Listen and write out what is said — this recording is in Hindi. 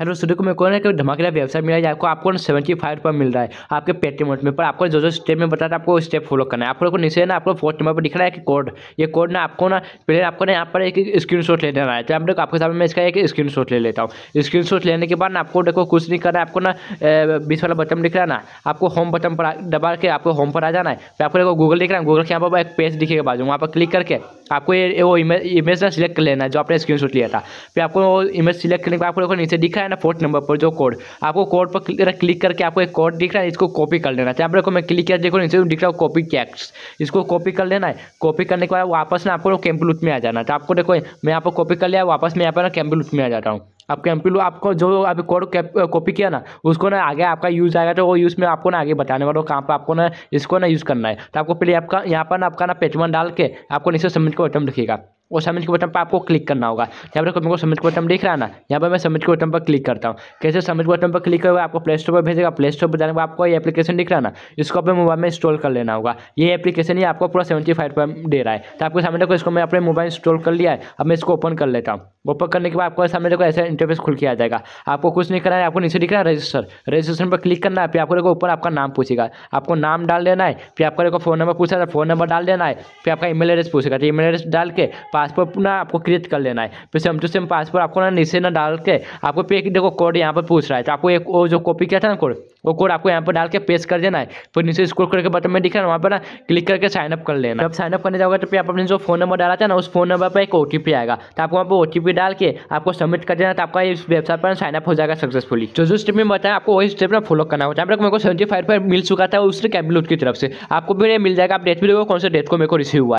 हेलो स्टूडियो को मैं कौन है कि धमाकेदार व्यवसाय मिला है आपको आपको सेवेंटी फाइव रुपये मिल रहा है आपके पेटीएम में पर आपको जो जो स्टेप में बताया आपको स्टेप फॉलो करना है आप लोग को नीचे ना आपको फोर्थ नंबर पर दिख रहा है कि कोड ये कोड ना आपको ना पहले आपको ना यहाँ पर एक स्क्रीन शॉट ले लेना है तो आप लोग आपके सामने मैं इसका एक स्क्रीन शॉट ले लेता हूँ स्क्रीन शॉट लेने के बाद ना आपको देखो कुछ नहीं करना है आपको ना बीस वाला बटन दिख रहा है ना आपको होम बटन पर दबा के आपको होम पर आ जाना है फिर आपको देखो गूगल दिख रहा है गूगल के यहाँ पर एक पेज दिखेगा बाजू वहाँ पर क्लिक करके आपको ये वो इमेज इमेज ना सिलेक्ट कर लेना है जो आपने स्क्रीन शॉट लिया था फिर आपको वो इमेज सिलेक्ट करने के बाद आपको नीचे दिखा है ना फोर्थ नंबर पर जो कोड आपको कोड पर क्लिक करके आपको एक कोड दिख रहा है इसको कॉपी कर लेना चाहिए आप देखो मैं क्लिक किया देखो नीचे दिख रहा हूँ कॉपी कैक्स इसको कॉपी कर लेना है कॉपी करने के बाद वापस ना आपको कैंपलूथ में आ जाना तो आपको देखो मैं यहाँ पर कॉपी कर लिया वापस मैं यहाँ पर ना कैंपलूथ में आ जाता हूँ आप कैंपिलो आपको जो अभी कोड कॉपी किया ना उसको ना आगे आपका यूज़ आएगा तो वो यूज़ में आपको ना आगे बताने वाला हूँ कहाँ पर आपको ना इसको ना यूज़ करना है तो आपको पहले आपका यहाँ पर ना आपका ना पेचमन डाल के आपको नीचे सबमिट का आइटम दिखेगा वो सबमिट के बटन पर आपको क्लिक करना होगा यहाँ पर मेरे को सबमिट के बटन दिख रहा है ना यहाँ पर मैं सबमिट के बटन पर क्लिक करता हूँ कैसे सबमिट बटन पर क्लिक करेगा आपको प्ले स्टोर पर भेजेगा प्ले स्टोर पर जाने पर आपको ये एप्लीकेशन दिख रहा है ना इसको अपने मोबाइल में इंस्टॉल कर लेना होगा ये एप्लीकेशन ही आपको पूरा सेवेंटी फाइव पर दे रहा है तो आपके सामने देखो इसको मैं अपने मोबाइल इंस्टॉल कर लिया है अब मैं इसको ओपन कर लेता हूँ ओपन करने के बाद आपको सामने देखो ऐसा इंटरफेस खुल के आ जाएगा आपको कुछ नहीं करना है आपको नीचे दिख रहा है रजिस्टर रजिस्ट्रेशन पर क्लिक करना है फिर आपको देखो ऊपर आपका नाम पूछेगा आपको नाम डाल देना है फिर आपको देखो फोन नंबर पूछा था फोन नंबर डाल देना है फिर आपका ईमेल एड्रेस पूछेगा तो ईमेल एड्रेस डाल के पासपोर्ट ना आपको क्रिएट कर लेना है फिर सेम टू सेम पासपोर्ट आपको ना नीचे ना डाल के आपको पे देखो कोड यहाँ पर पूछ रहा है तो आपको एक वो जो कॉपी किया था ना कोड वो कोड आपको यहाँ पर डाल के पेस्ट कर देना है फिर नीचे स्कोर करके बटन में दिखा वहाँ पर ना क्लिक करके साइनअप कर लेना जब साइनअप करने जाओगे तो फिर आप अपने जो फोन नंबर डाला था ना उस फोन नंबर पर एक ओ आएगा तो आपको वहाँ पर ओ डाल के आपको सबमिट कर देना तो आपका इस वेबसाइट पर साइनअप हो जाएगा सक्सेसफुली जो जो स्टेप में बताया आपको वही स्टेप ना फॉलो करना होता है मेरे को सेवेंटी फाइव मिल चुका था उसने कैबिलूट की तरफ से आपको भी मिल जाएगा आप डेट भी देखो कौन से डेट को मेरे को रिसीव हुआ